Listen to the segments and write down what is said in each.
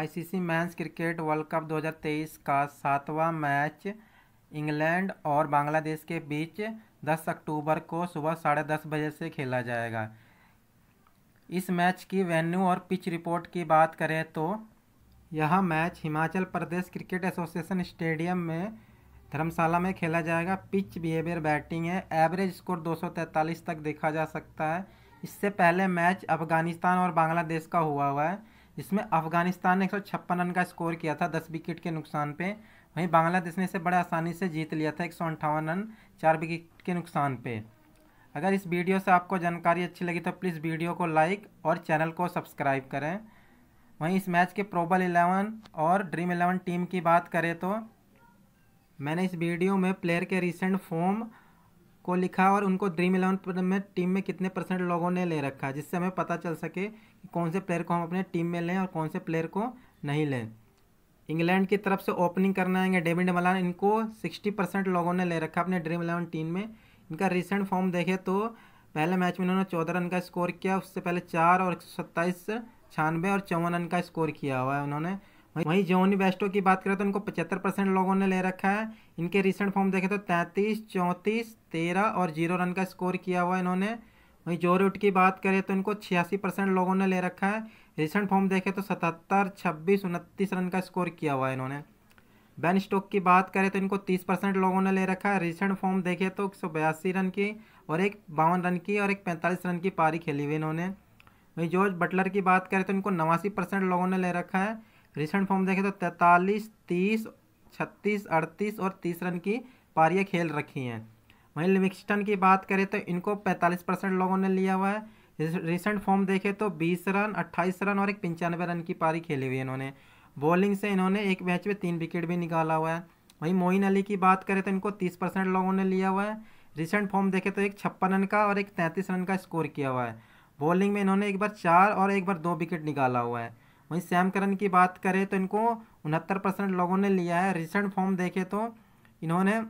ICC men's cricket world cup 2023 का सातवां match England और बांग्लादेश के बीच 10 अक्टूबर को सुबह साढ़े दस बजे से खेला जाएगा इस मैच की वेन्यू और पिच रिपोर्ट की बात करें तो यह match Himachal Pradesh cricket association stadium में धर्मशाला में खेला जाएगा पिच बिहेवियर बैटिंग है एवरेज स्कोर 243 तक देखा जा सकता है इससे पहले मैच अफगानिस्तान और बांग्लादेश का हुआ हुआ है जिसमें अफगानिस्तान ने एक रन का स्कोर किया था दस विकेट के नुकसान पर वहीं बांग्लादेश ने इसे बड़े आसानी से जीत लिया था एक रन चार विकेट के नुकसान पर अगर इस वीडियो से आपको जानकारी अच्छी लगी तो प्लीज़ वीडियो को लाइक और चैनल को सब्सक्राइब करें वहीं इस मैच के प्रोबल इलेवन और ड्रीम इलेवन टीम की बात करें तो मैंने इस वीडियो में प्लेयर के रिसेंट फॉर्म को लिखा और उनको ड्रीम इलेवन में टीम में कितने परसेंट लोगों ने ले रखा जिससे हमें पता चल सके कि कौन से प्लेयर को हम अपने टीम में लें और कौन से प्लेयर को नहीं लें इंग्लैंड की तरफ से ओपनिंग करने आएंगे डेविड मलान इनको 60 परसेंट लोगों ने ले रखा अपने ड्रीम इलेवन टीम में इनका रिसेंट फॉर्म देखें तो पहले मैच में इन्होंने चौदह रन का स्कोर किया उससे पहले चार और एक सौ सत्ताईस छानवे और चौवन रन का स्कोर किया हुआ है उन्होंने वहीं जोनी बेस्टो की बात करें तो उनको पचहत्तर परसेंट लोगों ने ले रखा है इनके रिसेंट फॉर्म देखें तो तैंतीस चौंतीस तेरह और जीरो रन का स्कोर किया हुआ इन्होंने वहीं जो रूट की बात करें तो इनको छियासी परसेंट लोगों ने ले रखा है रिसेंट फॉर्म देखें तो सतहत्तर छब्बीस उनतीस रन का स्कोर किया हुआ है इन्होंने बैन स्टोक की बात करें तो इनको तीस परसेंट लोगों ने ले रखा है रिसेंट फॉर्म देखें तो एक रन की और एक बावन रन की और एक पैंतालीस रन की पारी खेली हुई इन्होंने वहीं जॉर्ज बटलर की बात करें तो इनको नवासी परसेंट लोगों ने ले रखा है रिसेंट फॉर्म देखें तो तैंतालीस तीस छत्तीस अड़तीस और तीस रन की पारियाँ खेल रखी हैं वहीं लिविंगस्टन की बात करें तो इनको पैंतालीस परसेंट लोगों ने लिया हुआ है रिसेंट फॉर्म देखें तो बीस रन अट्ठाईस रन और एक पंचानवे रन की पारी खेली हुई है इन्होंने बॉलिंग से इन्होंने एक मैच में तीन विकेट भी निकाला हुआ है वहीं मोइन अली की बात करें तो इनको तीस परसेंट लोगों ने लिया हुआ है रिसेंट फॉर्म देखें तो एक छप्पन रन का और एक तैंतीस रन का स्कोर किया हुआ है बॉलिंग में इन्होंने एक बार चार और एक बार दो विकेट निकाला हुआ है वहीं करण की बात करें तो इनको उनहत्तर परसेंट लोगों ने लिया है रिसेंट फॉर्म देखे तो इन्होंने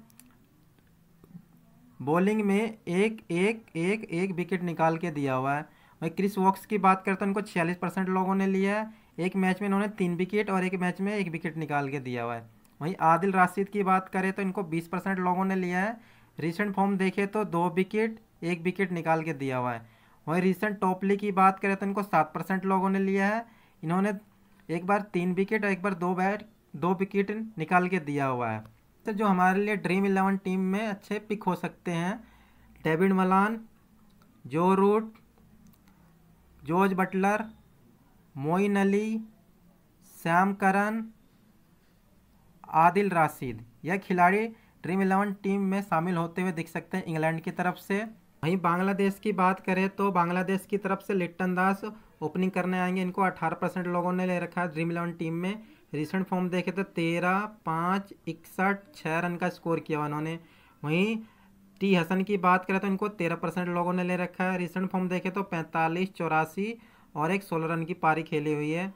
बॉलिंग में एक एक एक एक विकेट निकाल के दिया हुआ है वहीं क्रिस वॉक्स की बात करें तो इनको छियालीस परसेंट लोगों ने लिया है एक मैच में इन्होंने तीन विकेट और एक मैच में एक विकेट निकाल के दिया हुआ है वहीं आदिल राशिद की बात करें तो इनको बीस परसेंट लोगों ने लिया है रिसेंट फॉर्म देखे तो दो विकेट एक विकेट निकाल के दिया हुआ है वहीं रिसेंट टॉपली की बात करें तो इनको सात परसेंट लोगों ने लिया है इन्होंने एक बार तीन विकेट और एक बार दो बैट दो विकेट निकाल के दिया हुआ है तो जो हमारे लिए ड्रीम इलेवन टीम में अच्छे पिक हो सकते हैं David Malan Joe Root George Buttler Moeen Ali Sam Curran Adil Rashid यह खिलाड़ी ड्रीम इलेवन टीम में शामिल होते हुए दिख सकते हैं इंग्लैंड की तरफ से वहीं बांग्लादेश की बात करें तो बांग्लादेश की तरफ से लिट्टन दास ओपनिंग करने आएंगे इनको अठारह परसेंट लोगों ने ले रखा है ड्रीम इलेवन टीम में रिसेंट फॉर्म देखे तो तेरह पाँच इकसठ छः रन का स्कोर किया उन्होंने वहीं टी हसन की बात करें तो इनको तेरह परसेंट लोगों ने ले रखा है रिसेंट फॉर्म देखे तो पैंतालीस चौरासी और एक सोलह रन की पारी खेली हुई है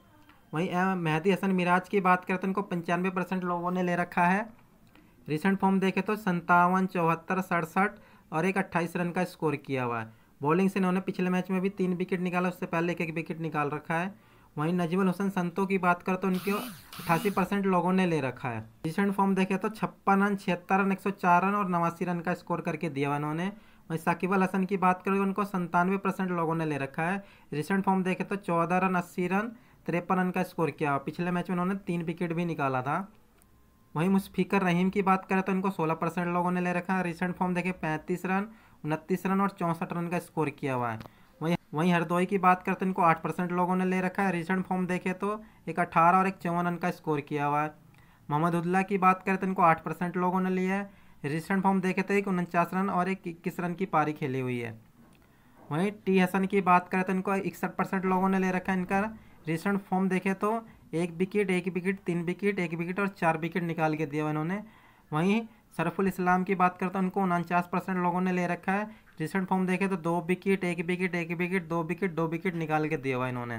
वहीं मेहदी हसन मिराज की बात करें तो इनको पंचानवे परसेंट लोगों ने ले रखा है रिसेंट फॉर्म देखे तो संतावन चौहत्तर सड़सठ और एक अट्ठाईस रन का स्कोर किया हुआ है बॉलिंग से इन्होंने पिछले मैच में भी तीन विकेट निकाला उससे पहले एक एक विकेट निकाल रखा है वहीं नजीबुल हुसैन संतों की बात करें तो उनके अठासी परसेंट लोगों ने ले रखा है रिसेंट फॉर्म देखे तो छप्पन रन छिहत्तर रन एक सौ चार रन और नवासी रन का स्कोर करके दिया उन्होंने वहीं साकिब अल हसन की बात करें उनको संतानवे परसेंट लोगों ने ले रखा है रिसेंट फॉर्म देखे तो चौदह रन अस्सी रन तिरपन रन का स्कोर किया पिछले मैच में उन्होंने तीन विकेट भी निकाला था वहीं मुस्फिकर रहीम की बात करें तो इनको सोलह परसेंट लोगों ने ले रखा है रिसेंट फॉर्म देखे पैंतीस रन उनतीस रन और चौंसठ रन का स्कोर किया हुआ है वहीं वहीं हरदोई की बात करते हैं इनको आठ परसेंट लोगों ने ले रखा है रिसेंट फॉर्म देखे तो एक अट्ठारह और एक चौवन रन का स्कोर किया हुआ है मोहम्मद उदला की बात करें तो इनको आठ परसेंट लोगों ने लिया है रिसेंट फॉर्म देखे तो एक उनचास रन और एक इक्कीस रन की पारी खेली हुई है वहीं टी हसन की बात करें तो इनको इकसठ परसेंट लोगों ने ले रखा है इनका रिसेंट फॉर्म देखे तो एक विकेट एक विकेट तीन विकेट एक विकेट और चार विकेट निकाल के दिया इन्होंने वहीं शरफुल इस्लाम की बात करता हूँ उनको उनचास परसेंट लोगों ने ले रखा है रिसेंट फॉर्म देखे तो दो विकेट एक विकेट एक विकेट दो विकेट दो विकेट निकाल के दिया हुआ इन्होंने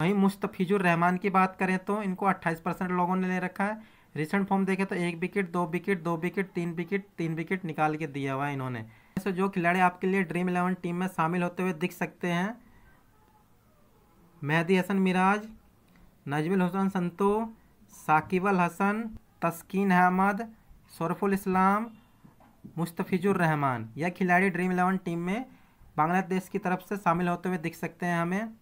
वहीं मुस्तफ़ीजुर रहमान की बात करें तो इनको अट्ठाईस परसेंट लोगों ने ले रखा है रिसेंट फॉर्म देखे तो एक विकेट दो विकेट दो विकेट तीन विकेट तीन विकेट निकाल के दिया हुआ है इन्होंने ऐसे जो खिलाड़ी आपके लिए ड्रीम इलेवन टीम में शामिल होते हुए दिख सकते हैं मेहदी हसन मिराज नजमिल हुसैन संतो साकिबल अल हसन तस्कीन अहमद शरफुल इस्लाम मुस्तफिजुर रहमान यह खिलाड़ी ड्रीम इलेवन टीम में बांग्लादेश की तरफ से शामिल होते हुए दिख सकते हैं हमें